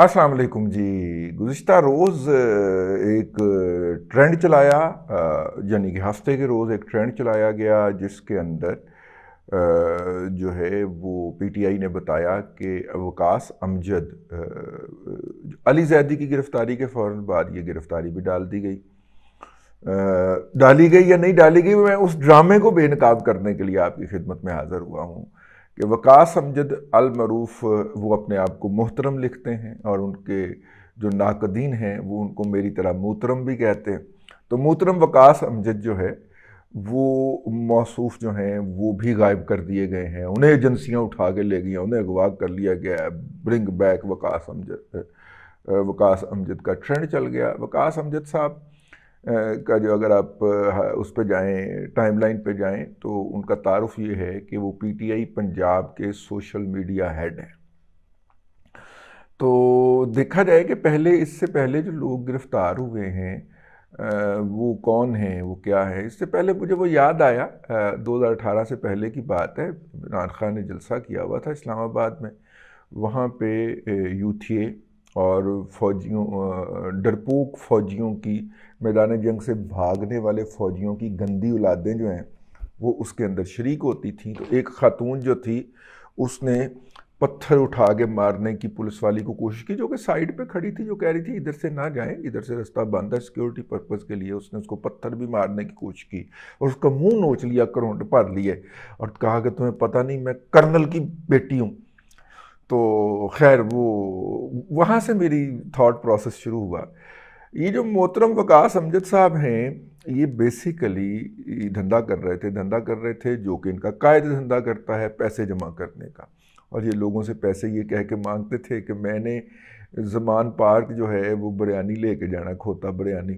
अस्सलाम वालेकुम जी गुज्त रोज़ एक ट्रेंड चलाया यानी कि हफ्ते के रोज़ एक ट्रेंड चलाया गया जिसके अंदर जो है वो पीटीआई ने बताया कि अवकाश अमजद अली जैदी की गिरफ़्तारी के फ़ौर बाद ये गिरफ़्तारी भी डाल दी गई डाली गई या नहीं डाली गई मैं उस ड्रामे को बेनकाब करने के लिए आपकी खिदमत में हाज़िर हुआ हूँ कि वकास अमजद अलमरूफ वो अपने आप को मोहतरम लिखते हैं और उनके जो नाकदीन हैं वो उनको मेरी तरह मोहतरम भी कहते हैं तो मोहतरम वकास अमजद जो है वो मौसूफ जो हैं वो भी गायब कर दिए गए हैं उन्हें एजेंसियाँ उठा के ले गई हैं उन्हें अगवा कर लिया गया है ब्रिंग बैक वकास अमजद वकास अमजद का ट्रेंड चल गया वकास अमजद साहब का जो अगर आप उस पर जाएँ टाइम लाइन पर जाएँ तो उनका तारफ़ ये है कि वो पी टी आई पंजाब के सोशल मीडिया हेड हैं तो देखा जाए कि पहले इससे पहले जो लोग गिरफ़्तार हुए हैं वो कौन हैं वो क्या है इससे पहले मुझे वो याद आया दो हज़ार अठारह से पहले की बात है इमरान खान ने जलसा किया हुआ था इस्लामाबाद में वहाँ पर यूथीए और फौजियों डरपोक फौजियों की मैदान जंग से भागने वाले फ़ौजियों की गंदी औलादें जो हैं वो उसके अंदर शरीक होती थी तो एक खातून जो थी उसने पत्थर उठा के मारने की पुलिस वाली को कोशिश की जो कि साइड पे खड़ी थी जो कह रही थी इधर से ना जाएं इधर से रास्ता बंद है सिक्योरिटी पर्पज़ के लिए उसने उसको पत्थर भी मारने की कोशिश की और उसका मुंह नोच लिया करोट भर लिए और कहा कि तुम्हें पता नहीं मैं कर्नल की बेटी हूँ तो खैर वो वहाँ से मेरी थाट प्रोसेस शुरू हुआ ये जो मोहतरम वकास अमजद साहब हैं ये बेसिकली धंधा कर रहे थे धंधा कर रहे थे जो कि इनका कायद धंधा करता है पैसे जमा करने का और ये लोगों से पैसे ये कह के मांगते थे कि मैंने जमान पार्क जो है वो बिरयानी ले कर जाना खोता बिरयानी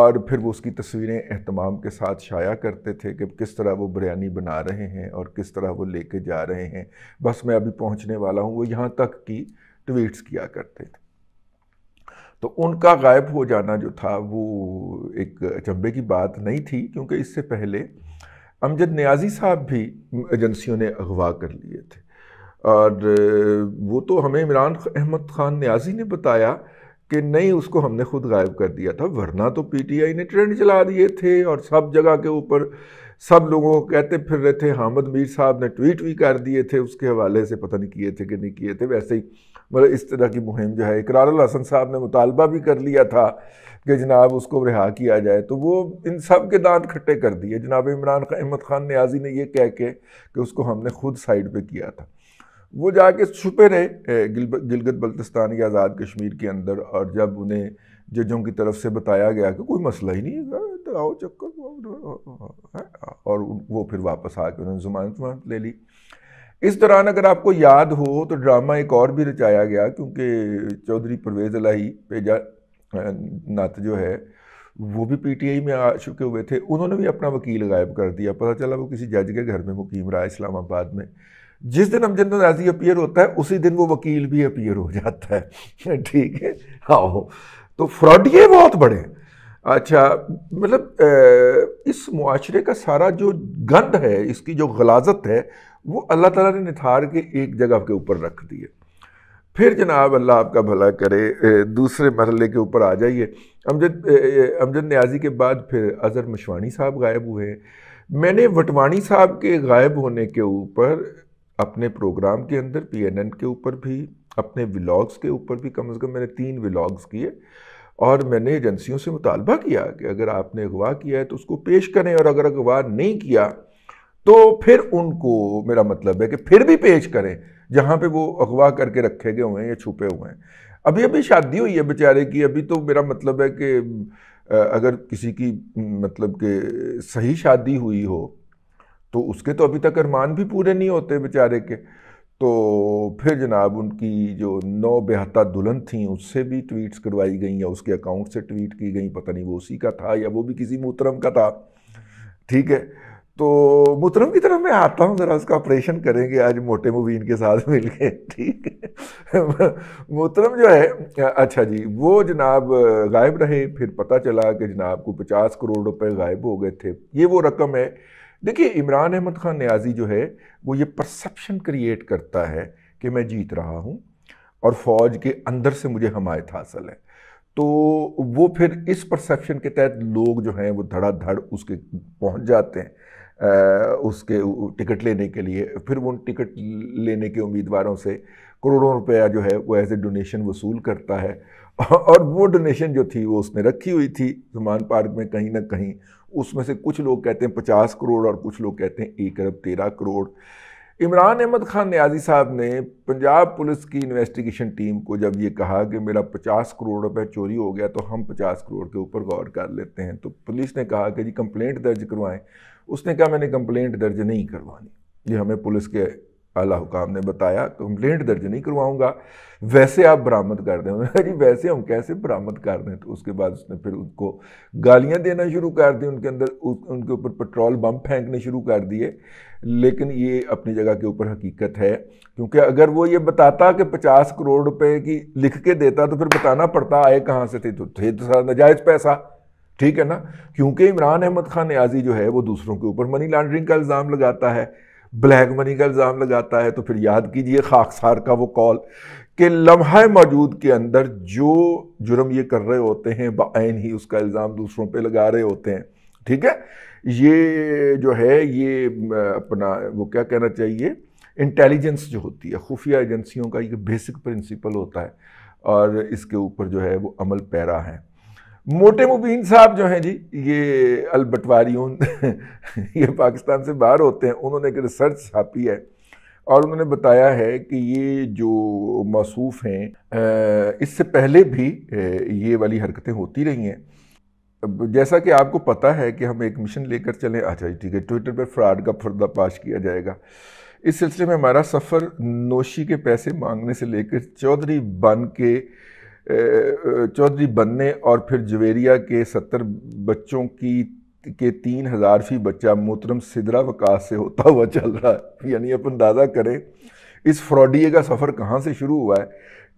और फिर वो उसकी तस्वीरें अहतमाम के साथ शाया करते थे कि किस तरह वो बिरयानी बना रहे हैं और किस तरह वो लेके जा रहे हैं बस मैं अभी पहुंचने वाला हूं वो यहाँ तक की ट्वीट्स किया करते थे तो उनका गायब हो जाना जो था वो एक अचंभे की बात नहीं थी क्योंकि इससे पहले अमजद न्याजी साहब भी एजेंसियों ने अगवा कर लिए थे और वो तो हमें इमरान अहमद ख़ान न्याजी ने बताया कि नहीं उसको हमने खुद गायब कर दिया था वरना तो पीटीआई ने ट्रेंड चला दिए थे और सब जगह के ऊपर सब लोगों को कहते फिर रहे थे हामद मीर साहब ने ट्वीट भी कर दिए थे उसके हवाले से पता नहीं किए थे कि नहीं किए थे वैसे ही मतलब इस तरह की मुहिम जो है इकरार हसन साहब ने मुतालबा भी कर लिया था कि जनाब उसको रिहा किया जाए तो वो इन सब के दांत खट्टे कर दिए जनाब इमरान अहमद खान न्याजी ने यह कह के कि उसको हमने खुद साइड पे किया था वो जाके छुपे रहे गिलगत बल्तिस्तान या आज़ाद कश्मीर के अंदर और जब उन्हें जजों की तरफ से बताया गया कि कोई मसला ही नहीं है तो आओ चक्कर और वो फिर वापस आके उन्होंने जमानत वमानत ले ली इस दौरान अगर आपको याद हो तो ड्रामा एक और भी रचाया गया क्योंकि चौधरी परवेज़ अलाही पेजा नाथ जो है वो भी पीटीआई में आ चुके हुए थे उन्होंने भी अपना वकील गायब कर दिया पता चला वो किसी जज के घर में मुकीम रहा इस्लामाबाद में जिस दिन अमजद नाजी अपियर होता है उसी दिन वो वकील भी अपियर हो जाता है ठीक है हाँ तो फ्रॉडिए बहुत बड़े हैं अच्छा मतलब इस मुआरे का सारा जो गंद है इसकी जो गलाजत है वो अल्लाह ताला ने निथार के एक जगह के ऊपर रख दिए फिर जनाब अल्लाह आपका भला करे दूसरे मरल के ऊपर आ जाइए अमजद अमजद न्याजी के बाद फिर अजहर मशवानी साहब गायब हुए मैंने वटवानी साहब के गायब होने के ऊपर अपने प्रोग्राम के अंदर एन के ऊपर भी अपने व्लाग्स के ऊपर भी कम से कम मैंने तीन व्लाग्स किए और मैंने एजेंसियों से मुतालबा किया कि अगर आपने अगवा किया है तो उसको पेश करें और अगर अगवा नहीं किया तो फिर उनको मेरा मतलब है कि फिर भी पेश करें जहाँ पे वो अगवा करके रखे गए हुए हैं या छुपे हुए हैं अभी अभी शादी हुई है बेचारे की अभी तो मेरा मतलब है कि अगर किसी की मतलब कि सही शादी हुई हो तो उसके तो अभी तक अरमान भी पूरे नहीं होते बेचारे के तो फिर जनाब उनकी जो नौ बेहता दुल्हन थी उससे भी ट्वीट्स करवाई गई या उसके अकाउंट से ट्वीट की गई पता नहीं वो उसी का था या वो भी किसी मोहतरम का था ठीक है तो मुतरम की तरफ मैं आता हूँ ज़रा उसका ऑपरेशन करेंगे आज मोटे मुबीन के साथ मिल के ठीक है मुतरम जो है अच्छा जी वो जनाब गायब रहे फिर पता चला कि जनाब को पचास करोड़ रुपए गायब हो गए थे ये वो रकम है देखिए इमरान अहमद ख़ान न्याजी जो है वो ये परसेप्शन क्रिएट करता है कि मैं जीत रहा हूँ और फ़ौज के अंदर से मुझे हमायत हासिल है तो वो फिर इस परसेप्शन के तहत लोग जो हैं वो धड़ाधड़ उसके पहुँच जाते हैं उसके टिकट लेने के लिए फिर उन टिकट लेने के उम्मीदवारों से करोड़ों रुपया जो है वो एज ए डोनेशन वसूल करता है और वो डोनेशन जो थी वो उसने रखी हुई थी जुमान पार्क में कहीं ना कहीं उसमें से कुछ लोग कहते हैं पचास करोड़ और कुछ लोग कहते हैं एक अरब तेरह करोड़ इमरान अहमद खान न्याजी साहब ने पंजाब पुलिस की इन्वेस्टिगेशन टीम को जब ये कहा कि मेरा 50 करोड़ रुपए चोरी हो गया तो हम 50 करोड़ के ऊपर गौर कर लेते हैं तो पुलिस ने कहा कि जी कंप्लेंट दर्ज करवाएं उसने कहा मैंने कंप्लेंट दर्ज नहीं करवानी ये हमें पुलिस के अल्लाह हुकाम ने बताया कंप्लेंट दर्ज नहीं करवाऊंगा वैसे आप बरामद कर दें उन्होंने जी वैसे हम कैसे बरामद कर दें तो उसके बाद उसने फिर उनको गालियां देना शुरू कर दी उनके अंदर उनके ऊपर पेट्रोल बम फेंकने शुरू कर दिए लेकिन ये अपनी जगह के ऊपर हकीकत है क्योंकि अगर वो ये बताता कि पचास करोड़ रुपए की लिख के देता तो फिर बताना पड़ता आए कहाँ से थे तो थे तो सारा नजायज़ पैसा ठीक है ना क्योंकि इमरान अहमद खान न्याजी जो है वो दूसरों के ऊपर मनी लॉन्ड्रिंग का इल्ज़ाम लगाता है ब्लैक मनी का इल्ज़ाम लगाता है तो फिर याद कीजिए खाकसार का वो कॉल कि लम्हा मौजूद के अंदर जो जुर्म ये कर रहे होते हैं बन ही उसका इल्ज़ाम दूसरों पे लगा रहे होते हैं ठीक है ये जो है ये अपना वो क्या कहना चाहिए इंटेलिजेंस जो होती है खुफिया एजेंसियों का ये बेसिक प्रिंसिपल होता है और इसके ऊपर जो है वो अमल पैरा है मोटे मुबीन साहब जो हैं जी ये अलबटवारियों ये पाकिस्तान से बाहर होते हैं उन्होंने एक रिसर्च छापी है और उन्होंने बताया है कि ये जो मसूफ हैं इससे पहले भी ये वाली हरकतें होती रही हैं जैसा कि आपको पता है कि हम एक मिशन लेकर चलें अच्छा ठीक है ट्विटर पर फ्रॉड का फर्दा पाश किया जाएगा इस सिलसिले में हमारा सफ़र नोशी के पैसे मांगने से लेकर चौधरी बन के चौधरी बनने और फिर जवेरिया के सत्तर बच्चों की के तीन हज़ार फी बच्चा मोहतरम सिदरा वकास से होता हुआ चल रहा है यानी अपन दादा करें इस फ्रॉडिये का सफ़र कहाँ से शुरू हुआ है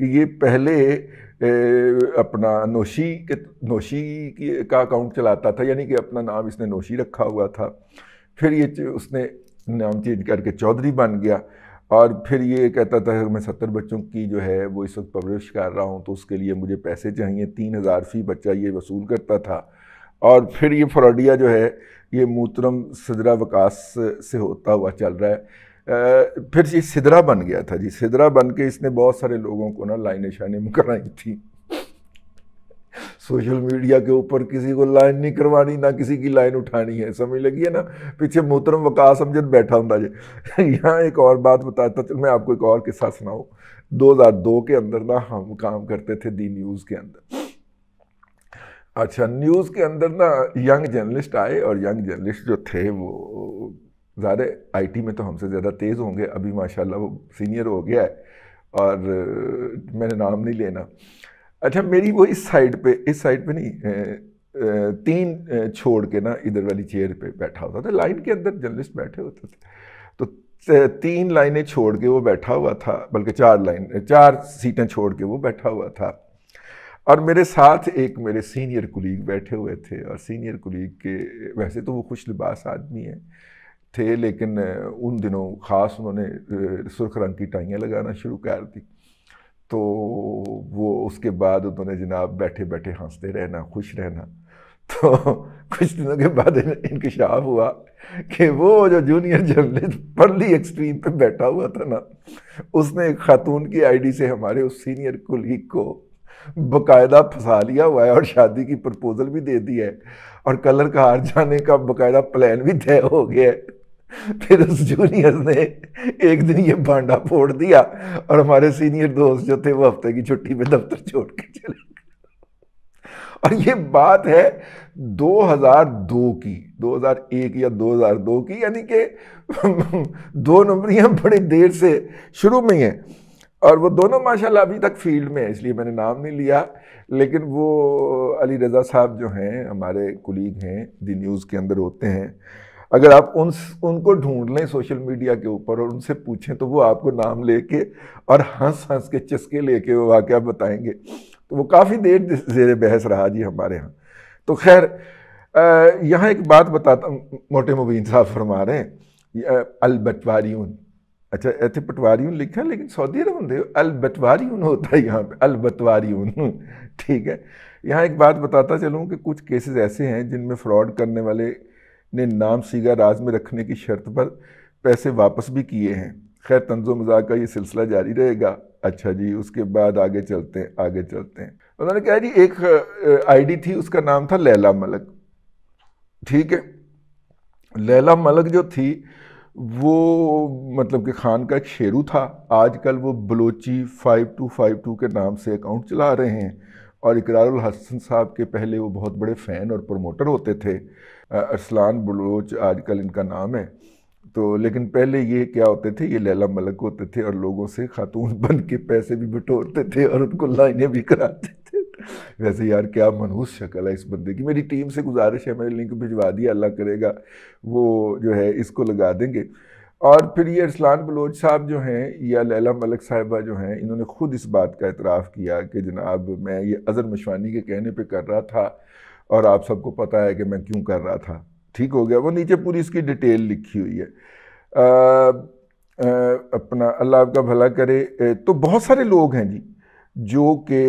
कि ये पहले ए, अपना नोशी के नोशी की का अकाउंट चलाता था यानी कि अपना नाम इसने नोशी रखा हुआ था फिर ये उसने नाम चेंज करके चौधरी बन गया और फिर ये कहता था मैं सत्तर बच्चों की जो है वो इस वक्त परवरिश कर रहा हूँ तो उसके लिए मुझे पैसे चाहिए तीन हज़ार फ़ी बच्चा ये वसूल करता था और फिर ये फ्रॉडिया जो है ये मोहतरम सिदरा वकास से होता हुआ चल रहा है फिर ये सिदरा बन गया था जी सिदरा बन के इसने बहुत सारे लोगों को ना लाइने शाइनें कराई थी सोशल मीडिया के ऊपर किसी को लाइन नहीं करवानी ना किसी की लाइन उठानी है समझ लगी है ना पीछे मोहतरम वकास समझ बैठा हूँ जी यहाँ एक और बात बताता तो मैं आपको एक और किस्सा सुनाऊँ दो हज़ार दो के अंदर ना हम काम करते थे दी न्यूज़ के अंदर अच्छा न्यूज़ के अंदर ना यंग जर्नलिस्ट आए और यंग जर्नलिस्ट जो थे वो ज़्यादा आईटी में तो हमसे ज़्यादा तेज़ होंगे अभी माशाल्लाह वो सीनियर हो गया है और मैंने नाम नहीं लेना अच्छा मेरी वो इस साइड पे इस साइड पे नहीं तीन छोड़ के ना इधर वाली चेयर पे बैठा होता था लाइन के अंदर जर्नलिस्ट बैठे होते थे तो तीन लाइनें छोड़ के वो बैठा हुआ था बल्कि चार लाइन चार सीटें छोड़ के वो बैठा हुआ था और मेरे साथ एक मेरे सीनियर कुलीग बैठे हुए थे और सीनियर कुलीग के वैसे तो वो खुश लिबास आदमी है थे लेकिन उन दिनों ख़ास उन्होंने सुर्ख रंग की टाइयाँ लगाना शुरू कर दी तो वो उसके बाद उन्होंने जनाब बैठे बैठे हंसते रहना खुश रहना तो कुछ दिनों के बाद इंकशाफ हुआ कि वो जो जूनियर जर्नलिस्ट पर्ली एक्सट्रीम पे बैठा हुआ था ना उसने एक खातून की आईडी से हमारे उस सीनियर कुलीग को बकायदा फंसा लिया हुआ है और शादी की प्रपोज़ल भी दे दी है और कलर का हार जाने का बकायदा प्लान भी तय हो गया है फिर उस जूनियर ने एक दिन ये भांडा फोड़ दिया और हमारे सीनियर दोस्त जो थे वो हफ्ते की छुट्टी में दफ्तर छोड़ के चले और ये बात है 2002 की 2001 या 2002 की यानी कि दो नंबरियाँ बड़े देर से शुरू में ही हैं और वो दोनों माशाल्लाह अभी तक फील्ड में है इसलिए मैंने नाम नहीं लिया लेकिन वो अली रज़ा साहब जो हैं हमारे कुलीग हैं दी न्यूज़ के अंदर होते हैं अगर आप उन उनको ढूंढ लें सोशल मीडिया के ऊपर और उनसे पूछें तो वो आपको नाम लेके और हंस हंस के चस्के लेके वो वाक़ बताएंगे तो वो काफ़ी देर जेर बहस रहा जी हमारे यहाँ तो खैर यहाँ एक बात बताता मोटे मुबीन साहब फरमा रहे हैं अलबटवारियन अच्छा ऐसे पटवारियन लिखा लेकिन सऊदी अरब होंगे अलबटवारियन होता है यहाँ पे अलबतवारियन ठीक है यहाँ एक बात बताता चलूँ कि कुछ केसेस ऐसे हैं जिनमें फ्रॉड करने वाले ने नाम सीगा राज में रखने की शर्त पर पैसे वापस भी किए हैं खैर तंजो मजाक का ये सिलसिला जारी रहेगा अच्छा जी उसके बाद आगे चलते हैं आगे चलते हैं उन्होंने कहा जी एक आईडी थी उसका नाम था लैला मलक ठीक है लैला मलक जो थी वो मतलब कि खान का एक शेरू था आजकल वो Balochi five two five two के नाम से अकाउंट चला रहे हैं और इकरारुल हसन साहब के पहले वो बहुत बड़े फ़ैन और प्रमोटर होते थे अरसलान बलोच आजकल इनका नाम है तो लेकिन पहले ये क्या होते थे ये लैला मलक होते थे और लोगों से खातून बन के पैसे भी बटोरते थे और उनको लाइनें भी कराते थे वैसे यार क्या मनहूस शक्ल है इस बंदे की मेरी टीम से गुजारिश है मैंने लिंक भिजवा दिया अल्लाह करेगा वो जो है इसको लगा देंगे और फिर ये अरसलान बलोच साहब जो हैं या लैला मलक साहिबा जो हैं इन्होंने ख़ुद इस बात का एतराफ़ किया कि जनाब मैं ये अज़र मशवानी के कहने पर कर रहा था और आप सबको पता है कि मैं क्यों कर रहा था ठीक हो गया वो नीचे पूरी इसकी डिटेल लिखी हुई है आ, आ, अपना अल्लाह आपका भला करे तो बहुत सारे लोग हैं जी जो कि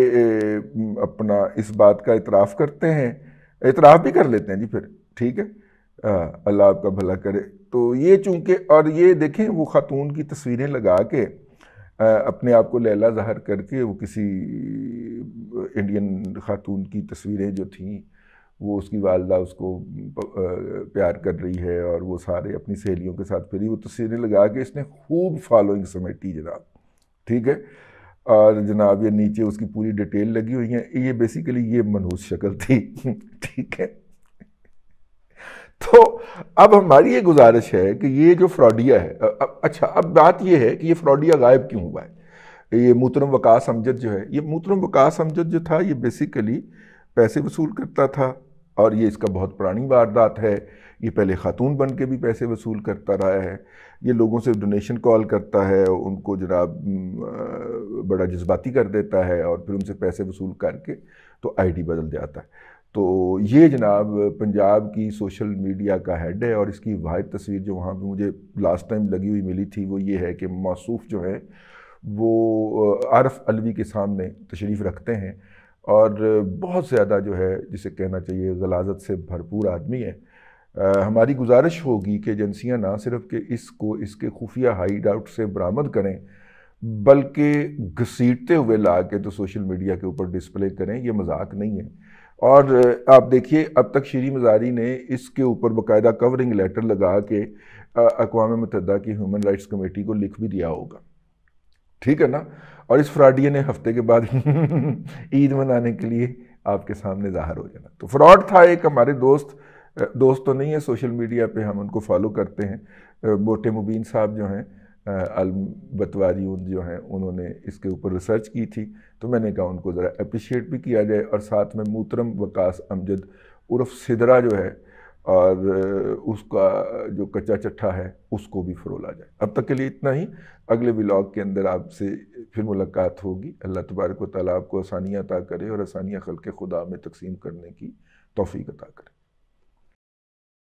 अपना इस बात का इतराफ़ करते हैं इतराफ़ भी कर लेते हैं जी फिर ठीक है अल्लाह आपका भला करे तो ये चूँकि और ये देखें वो ख़ातून की तस्वीरें लगा के आ, अपने आप को लैला ज़ाहर करके वो किसी इंडियन ख़ातून की तस्वीरें जो थीं वो उसकी वालदा उसको प्यार कर रही है और वो सारे अपनी सहेलियों के साथ फिरी वो तस्वीरें लगा के इसने खूब फॉलोइंग समेटी जनाब ठीक है और जनाब ये नीचे उसकी पूरी डिटेल लगी हुई है ये बेसिकली ये मनहूस शक्ल थी ठीक है तो अब हमारी ये गुजारिश है कि ये जो फ्रॉडिया है अब अच्छा अब बात ये है कि ये फ्रॉडिया गायब क्यों हुआ है ये मोहतरम वकास अमजद जो है ये मोहतरम वकास अमजद जो था ये बेसिकली पैसे वसूल करता था और ये इसका बहुत पुरानी वारदात है ये पहले ख़ातून बन के भी पैसे वसूल करता रहा है ये लोगों से डोनेशन कॉल करता है उनको जनाब बड़ा जज्बाती कर देता है और फिर उनसे पैसे वसूल करके तो आईडी बदल जाता है तो ये जनाब पंजाब की सोशल मीडिया का हेड है और इसकी वाद तस्वीर जो वहाँ पर मुझे लास्ट टाइम लगी हुई मिली थी वो ये है कि मासूफ़ जो है वो आरफ अलवी के सामने तशरीफ़ रखते हैं और बहुत ज़्यादा जो है जिसे कहना चाहिए गलाजत से भरपूर आदमी है आ, हमारी गुजारिश होगी कि एजेंसियाँ ना सिर्फ कि इसको इसके खुफिया हाइड आउट से बरामद करें बल्कि घसीटते हुए ला के तो सोशल मीडिया के ऊपर डिस्प्ले करें ये मजाक नहीं है और आप देखिए अब तक श्री मजारी ने इसके ऊपर बाकायदा कवरिंग लेटर लगा के अकवा मतदा की ह्यूमन राइट्स कमेटी को लिख भी दिया होगा ठीक है ना और इस फ्रॉडिये ने हफ्ते के बाद ईद मनाने के लिए आपके सामने ज़ाहर हो जाना तो फ्रॉड था एक हमारे दोस्त दोस्त तो नहीं है सोशल मीडिया पे हम उनको फॉलो करते हैं मोटे मुबीन साहब जो हैं बतवारी जो हैं उन्होंने इसके ऊपर रिसर्च की थी तो मैंने कहा उनको ज़रा अप्रिशिएट भी किया जाए और साथ में मोहतरम वकास अमजद उर्फ सिदरा जो है और उसका जो कच्चा चट्ठा है उसको भी फरोला जाए अब तक के लिए इतना ही अगले ब्लॉग के अंदर आपसे फिर मुलाकात होगी अल्लाह तबारक वाली आपको आसानियाँ अता करे और आसानियाँ खल के खुदा में तकसीम करने की तोफ़ी अता करे